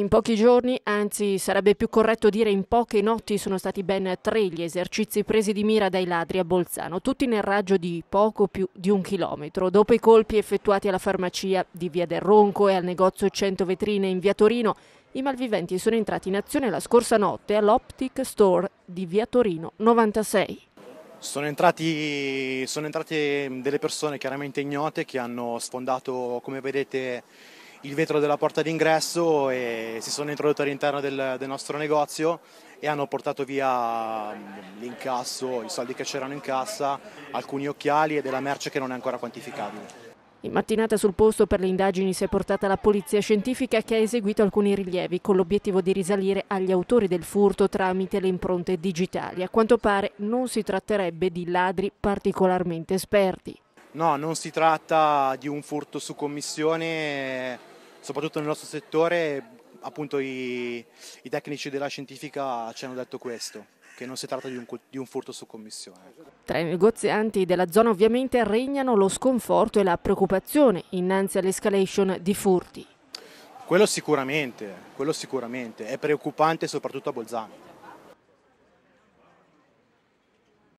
In pochi giorni, anzi sarebbe più corretto dire in poche notti, sono stati ben tre gli esercizi presi di mira dai ladri a Bolzano, tutti nel raggio di poco più di un chilometro. Dopo i colpi effettuati alla farmacia di Via del Ronco e al negozio 100 vetrine in Via Torino, i malviventi sono entrati in azione la scorsa notte all'Optic Store di Via Torino 96. Sono, entrati, sono entrate delle persone chiaramente ignote che hanno sfondato, come vedete, il vetro della porta d'ingresso e si sono introdotti all'interno del, del nostro negozio e hanno portato via mm, l'incasso, i soldi che c'erano in cassa, alcuni occhiali e della merce che non è ancora quantificabile. In mattinata sul posto per le indagini si è portata la polizia scientifica che ha eseguito alcuni rilievi con l'obiettivo di risalire agli autori del furto tramite le impronte digitali. A quanto pare non si tratterebbe di ladri particolarmente esperti. No, non si tratta di un furto su commissione soprattutto nel nostro settore appunto i, i tecnici della scientifica ci hanno detto questo che non si tratta di un, di un, furto su commissione. Tra i negozianti della zona ovviamente regnano lo sconforto e la preoccupazione innanzi all'escalation di furti. Quello sicuramente, quello sicuramente, è preoccupante soprattutto a Bolzano.